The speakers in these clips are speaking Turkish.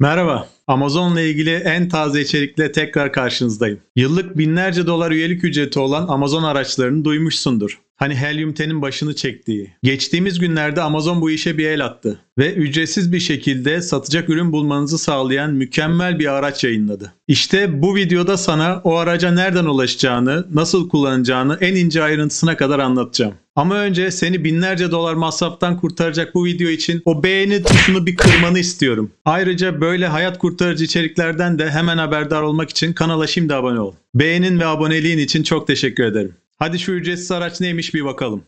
Merhaba. Amazon'la ilgili en taze içerikle tekrar karşınızdayım. Yıllık binlerce dolar üyelik ücreti olan Amazon araçlarını duymuşsundur. Hani helyum tenin başını çektiği. Geçtiğimiz günlerde Amazon bu işe bir el attı ve ücretsiz bir şekilde satacak ürün bulmanızı sağlayan mükemmel bir araç yayınladı. İşte bu videoda sana o araca nereden ulaşacağını, nasıl kullanacağını en ince ayrıntısına kadar anlatacağım. Ama önce seni binlerce dolar masraftan kurtaracak bu video için o beğeni tuşunu bir kırmanı istiyorum. Ayrıca böyle hayat kurtarıcı içeriklerden de hemen haberdar olmak için kanala şimdi abone ol. Beğenin ve aboneliğin için çok teşekkür ederim. Hadi şu ücretsiz araç neymiş bir bakalım.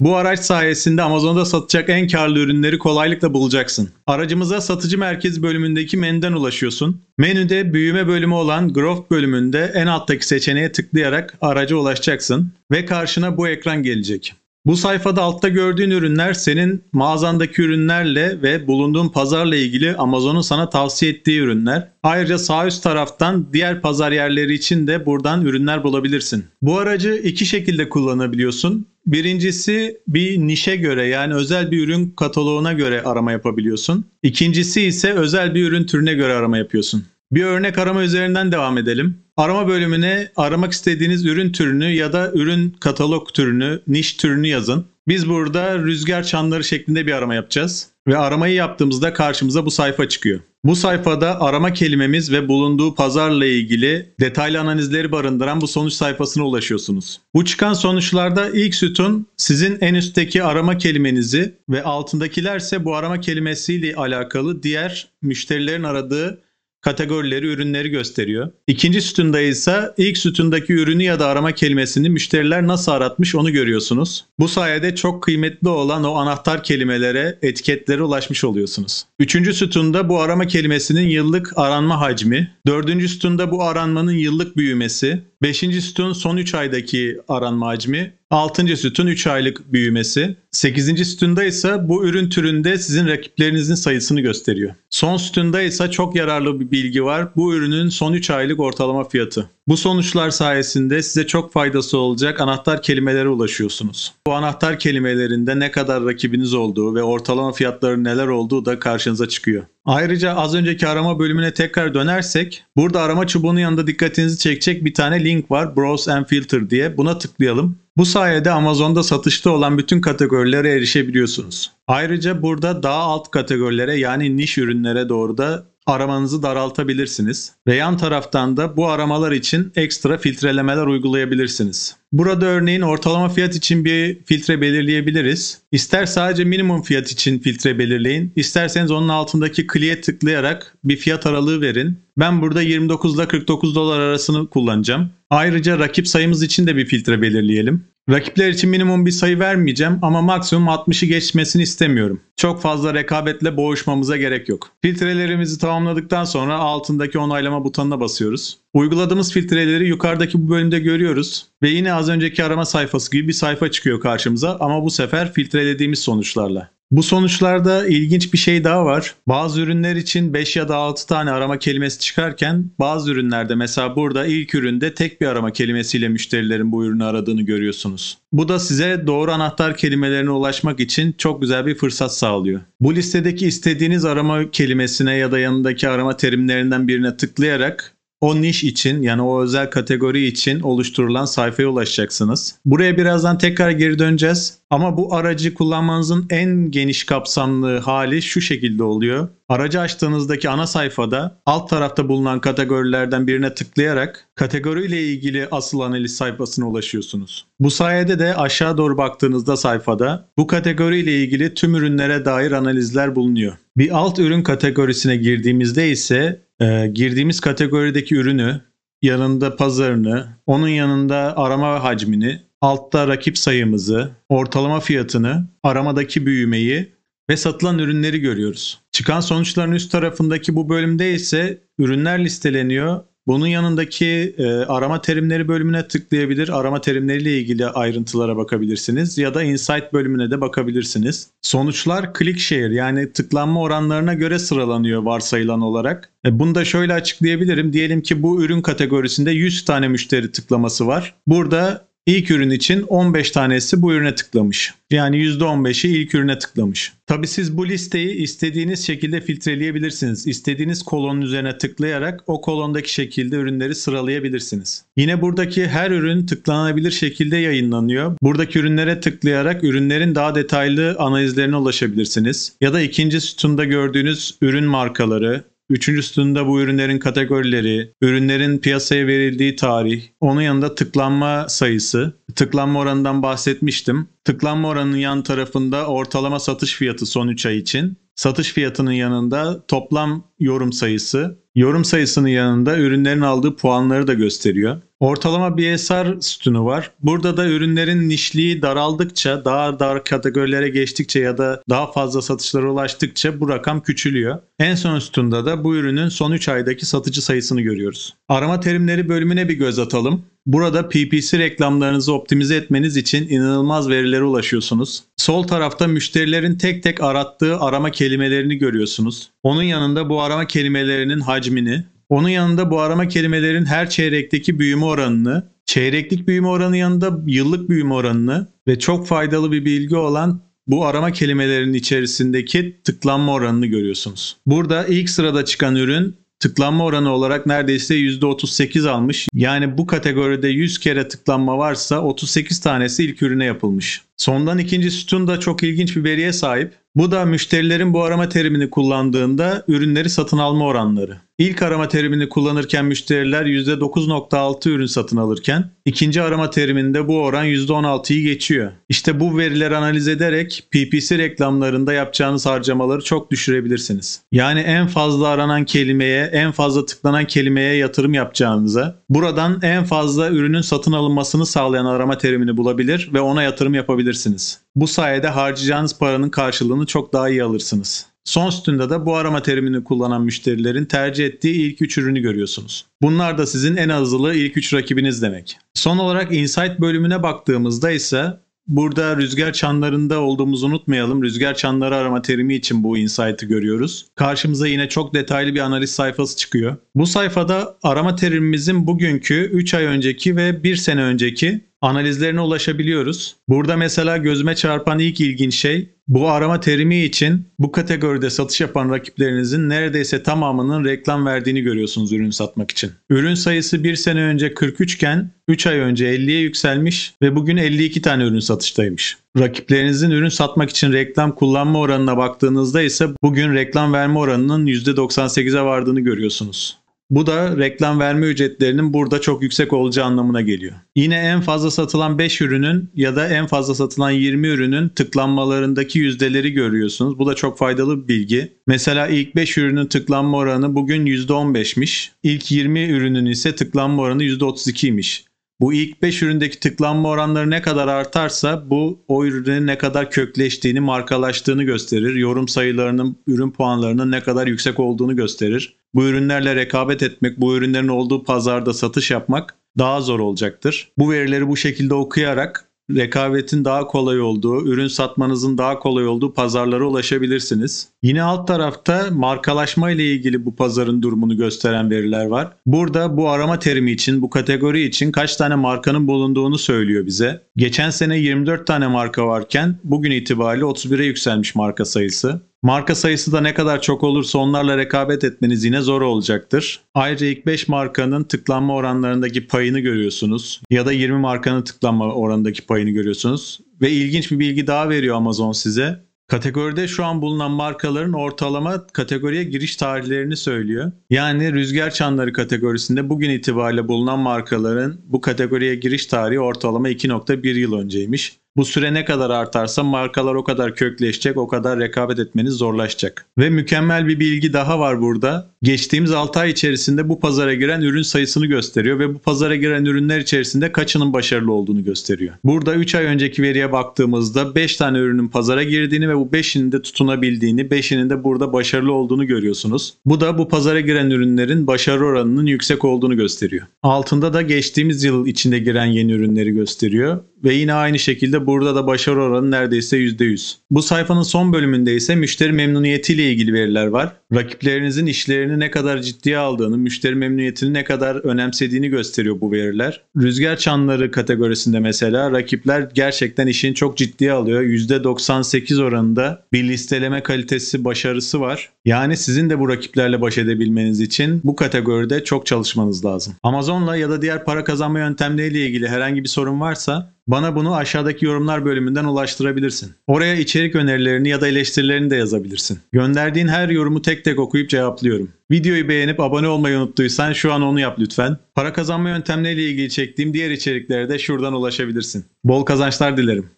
Bu araç sayesinde Amazon'da satacak en karlı ürünleri kolaylıkla bulacaksın. Aracımıza satıcı merkez bölümündeki menüden ulaşıyorsun. Menüde büyüme bölümü olan Growth bölümünde en alttaki seçeneğe tıklayarak araca ulaşacaksın ve karşına bu ekran gelecek. Bu sayfada altta gördüğün ürünler senin mağazandaki ürünlerle ve bulunduğun pazarla ilgili Amazon'un sana tavsiye ettiği ürünler. Ayrıca sağ üst taraftan diğer pazar yerleri için de buradan ürünler bulabilirsin. Bu aracı iki şekilde kullanabiliyorsun. Birincisi bir nişe göre yani özel bir ürün kataloğuna göre arama yapabiliyorsun. İkincisi ise özel bir ürün türüne göre arama yapıyorsun. Bir örnek arama üzerinden devam edelim. Arama bölümüne aramak istediğiniz ürün türünü ya da ürün katalog türünü, niş türünü yazın. Biz burada rüzgar çanları şeklinde bir arama yapacağız ve aramayı yaptığımızda karşımıza bu sayfa çıkıyor. Bu sayfada arama kelimemiz ve bulunduğu pazarla ilgili detaylı analizleri barındıran bu sonuç sayfasına ulaşıyorsunuz. Bu çıkan sonuçlarda ilk sütun sizin en üstteki arama kelimenizi ve altındakilerse bu arama kelimesiyle alakalı diğer müşterilerin aradığı kategorileri, ürünleri gösteriyor. İkinci sütunda ise ilk sütundaki ürünü ya da arama kelimesini müşteriler nasıl aratmış onu görüyorsunuz. Bu sayede çok kıymetli olan o anahtar kelimelere, etiketlere ulaşmış oluyorsunuz. Üçüncü sütunda bu arama kelimesinin yıllık aranma hacmi, dördüncü sütunda bu aranmanın yıllık büyümesi, beşinci sütun son 3 aydaki aranma hacmi, 6. sütun 3 aylık büyümesi. 8. sütunda ise bu ürün türünde sizin rakiplerinizin sayısını gösteriyor. Son sütunda ise çok yararlı bir bilgi var. Bu ürünün son 3 aylık ortalama fiyatı. Bu sonuçlar sayesinde size çok faydası olacak anahtar kelimelere ulaşıyorsunuz. Bu anahtar kelimelerinde ne kadar rakibiniz olduğu ve ortalama fiyatları neler olduğu da karşınıza çıkıyor. Ayrıca az önceki arama bölümüne tekrar dönersek burada arama çubuğunun yanında dikkatinizi çekecek bir tane link var Browse and Filter diye. Buna tıklayalım. Bu sayede Amazon'da satışta olan bütün kategorilere erişebiliyorsunuz. Ayrıca burada daha alt kategorilere yani niş ürünlere doğru da aramanızı daraltabilirsiniz ve yan taraftan da bu aramalar için ekstra filtrelemeler uygulayabilirsiniz. Burada örneğin ortalama fiyat için bir filtre belirleyebiliriz. İster sadece minimum fiyat için filtre belirleyin, isterseniz onun altındaki kliye tıklayarak bir fiyat aralığı verin. Ben burada 29 ile 49 dolar arasını kullanacağım. Ayrıca rakip sayımız için de bir filtre belirleyelim. Rakipler için minimum bir sayı vermeyeceğim ama maksimum 60'ı geçmesini istemiyorum. Çok fazla rekabetle boğuşmamıza gerek yok. Filtrelerimizi tamamladıktan sonra altındaki onaylama butonuna basıyoruz. Uyguladığımız filtreleri yukarıdaki bu bölümde görüyoruz ve yine az önceki arama sayfası gibi bir sayfa çıkıyor karşımıza ama bu sefer filtrelediğimiz sonuçlarla. Bu sonuçlarda ilginç bir şey daha var. Bazı ürünler için 5 ya da 6 tane arama kelimesi çıkarken bazı ürünlerde mesela burada ilk üründe tek bir arama kelimesiyle müşterilerin bu ürünü aradığını görüyorsunuz. Bu da size doğru anahtar kelimelerine ulaşmak için çok güzel bir fırsat sağlıyor. Bu listedeki istediğiniz arama kelimesine ya da yanındaki arama terimlerinden birine tıklayarak o niş için yani o özel kategori için oluşturulan sayfaya ulaşacaksınız. Buraya birazdan tekrar geri döneceğiz ama bu aracı kullanmanızın en geniş kapsamlı hali şu şekilde oluyor. Aracı açtığınızdaki ana sayfada alt tarafta bulunan kategorilerden birine tıklayarak kategoriyle ilgili asıl analiz sayfasına ulaşıyorsunuz. Bu sayede de aşağı doğru baktığınızda sayfada bu kategoriyle ilgili tüm ürünlere dair analizler bulunuyor. Bir alt ürün kategorisine girdiğimizde ise e, girdiğimiz kategorideki ürünü, yanında pazarını, onun yanında arama hacmini, altta rakip sayımızı, ortalama fiyatını, aramadaki büyümeyi ve satılan ürünleri görüyoruz. Çıkan sonuçların üst tarafındaki bu bölümde ise ürünler listeleniyor bunun yanındaki e, arama terimleri bölümüne tıklayabilir. Arama terimleriyle ilgili ayrıntılara bakabilirsiniz ya da insight bölümüne de bakabilirsiniz. Sonuçlar click share yani tıklanma oranlarına göre sıralanıyor varsayılan olarak. E, bunu da şöyle açıklayabilirim. Diyelim ki bu ürün kategorisinde 100 tane müşteri tıklaması var. Burada İlk ürün için 15 tanesi bu ürüne tıklamış. Yani %15'i ilk ürüne tıklamış. Tabi siz bu listeyi istediğiniz şekilde filtreleyebilirsiniz. İstediğiniz kolonun üzerine tıklayarak o kolondaki şekilde ürünleri sıralayabilirsiniz. Yine buradaki her ürün tıklanabilir şekilde yayınlanıyor. Buradaki ürünlere tıklayarak ürünlerin daha detaylı analizlerine ulaşabilirsiniz. Ya da ikinci sütunda gördüğünüz ürün markaları, Üçüncü sütunda bu ürünlerin kategorileri, ürünlerin piyasaya verildiği tarih, onun yanında tıklanma sayısı, tıklanma oranından bahsetmiştim. Tıklanma oranının yan tarafında ortalama satış fiyatı son 3 ay için, satış fiyatının yanında toplam yorum sayısı, yorum sayısının yanında ürünlerin aldığı puanları da gösteriyor. Ortalama BSR sütunu var. Burada da ürünlerin nişliği daraldıkça, daha dar kategorilere geçtikçe ya da daha fazla satışlara ulaştıkça bu rakam küçülüyor. En son sütunda da bu ürünün son 3 aydaki satıcı sayısını görüyoruz. Arama terimleri bölümüne bir göz atalım. Burada PPC reklamlarınızı optimize etmeniz için inanılmaz verilere ulaşıyorsunuz. Sol tarafta müşterilerin tek tek arattığı arama kelimelerini görüyorsunuz. Onun yanında bu arama kelimelerinin hacmini, onun yanında bu arama kelimelerin her çeyrekteki büyüme oranını, çeyreklik büyüme oranı yanında yıllık büyüme oranını ve çok faydalı bir bilgi olan bu arama kelimelerinin içerisindeki tıklanma oranını görüyorsunuz. Burada ilk sırada çıkan ürün tıklanma oranı olarak neredeyse %38 almış. Yani bu kategoride 100 kere tıklanma varsa 38 tanesi ilk ürüne yapılmış. Sondan ikinci sütun da çok ilginç bir veriye sahip. Bu da müşterilerin bu arama terimini kullandığında ürünleri satın alma oranları. İlk arama terimini kullanırken müşteriler %9.6 ürün satın alırken ikinci arama teriminde bu oran %16'yı geçiyor. İşte bu verileri analiz ederek PPC reklamlarında yapacağınız harcamaları çok düşürebilirsiniz. Yani en fazla aranan kelimeye, en fazla tıklanan kelimeye yatırım yapacağınıza buradan en fazla ürünün satın alınmasını sağlayan arama terimini bulabilir ve ona yatırım yapabilirsiniz kullanabilirsiniz. Bu sayede harcayacağınız paranın karşılığını çok daha iyi alırsınız. Son sütunda da bu arama terimini kullanan müşterilerin tercih ettiği ilk 3 ürünü görüyorsunuz. Bunlar da sizin en azılı ilk 3 rakibiniz demek. Son olarak Insight bölümüne baktığımızda ise Burada rüzgar çanlarında olduğumuzu unutmayalım. Rüzgar çanları arama terimi için bu insight'ı görüyoruz. Karşımıza yine çok detaylı bir analiz sayfası çıkıyor. Bu sayfada arama terimimizin bugünkü, 3 ay önceki ve 1 sene önceki analizlerine ulaşabiliyoruz. Burada mesela gözüme çarpan ilk ilginç şey bu arama terimi için bu kategoride satış yapan rakiplerinizin neredeyse tamamının reklam verdiğini görüyorsunuz ürün satmak için. Ürün sayısı bir sene önce 43 iken 3 ay önce 50'ye yükselmiş ve bugün 52 tane ürün satıştaymış. Rakiplerinizin ürün satmak için reklam kullanma oranına baktığınızda ise bugün reklam verme oranının %98'e vardığını görüyorsunuz. Bu da reklam verme ücretlerinin burada çok yüksek olacağı anlamına geliyor. Yine en fazla satılan 5 ürünün ya da en fazla satılan 20 ürünün tıklanmalarındaki yüzdeleri görüyorsunuz. Bu da çok faydalı bir bilgi. Mesela ilk 5 ürünün tıklanma oranı bugün %15'miş. İlk 20 ürünün ise tıklanma oranı %32'ymiş. Bu ilk 5 üründeki tıklanma oranları ne kadar artarsa bu o ürünün ne kadar kökleştiğini, markalaştığını gösterir. Yorum sayılarının, ürün puanlarının ne kadar yüksek olduğunu gösterir bu ürünlerle rekabet etmek, bu ürünlerin olduğu pazarda satış yapmak daha zor olacaktır. Bu verileri bu şekilde okuyarak rekabetin daha kolay olduğu, ürün satmanızın daha kolay olduğu pazarlara ulaşabilirsiniz. Yine alt tarafta markalaşma ile ilgili bu pazarın durumunu gösteren veriler var. Burada bu arama terimi için, bu kategori için kaç tane markanın bulunduğunu söylüyor bize. Geçen sene 24 tane marka varken bugün itibariyle 31'e yükselmiş marka sayısı. Marka sayısı da ne kadar çok olursa onlarla rekabet etmeniz yine zor olacaktır. Ayrıca ilk 5 markanın tıklanma oranlarındaki payını görüyorsunuz ya da 20 markanın tıklanma oranındaki payını görüyorsunuz. Ve ilginç bir bilgi daha veriyor Amazon size. Kategoride şu an bulunan markaların ortalama kategoriye giriş tarihlerini söylüyor. Yani rüzgar çanları kategorisinde bugün itibariyle bulunan markaların bu kategoriye giriş tarihi ortalama 2.1 yıl önceymiş. Bu süre ne kadar artarsa markalar o kadar kökleşecek, o kadar rekabet etmeniz zorlaşacak. Ve mükemmel bir bilgi daha var burada. Geçtiğimiz 6 ay içerisinde bu pazara giren ürün sayısını gösteriyor ve bu pazara giren ürünler içerisinde kaçının başarılı olduğunu gösteriyor. Burada 3 ay önceki veriye baktığımızda 5 tane ürünün pazara girdiğini ve bu 5'inin de tutunabildiğini, 5'inin de burada başarılı olduğunu görüyorsunuz. Bu da bu pazara giren ürünlerin başarı oranının yüksek olduğunu gösteriyor. Altında da geçtiğimiz yıl içinde giren yeni ürünleri gösteriyor ve yine aynı şekilde burada da başarı oranı neredeyse %100. Bu sayfanın son bölümünde ise müşteri memnuniyeti ile ilgili veriler var rakiplerinizin işlerini ne kadar ciddiye aldığını, müşteri memnuniyetini ne kadar önemsediğini gösteriyor bu veriler. Rüzgar çanları kategorisinde mesela rakipler gerçekten işini çok ciddiye alıyor. %98 oranında bir listeleme kalitesi başarısı var. Yani sizin de bu rakiplerle baş edebilmeniz için bu kategoride çok çalışmanız lazım. Amazon'la ya da diğer para kazanma yöntemleriyle ilgili herhangi bir sorun varsa bana bunu aşağıdaki yorumlar bölümünden ulaştırabilirsin. Oraya içerik önerilerini ya da eleştirilerini de yazabilirsin. Gönderdiğin her yorumu tek tek okuyup cevaplıyorum. Videoyu beğenip abone olmayı unuttuysan şu an onu yap lütfen. Para kazanma yöntemleriyle ilgili çektiğim diğer içeriklere de şuradan ulaşabilirsin. Bol kazançlar dilerim.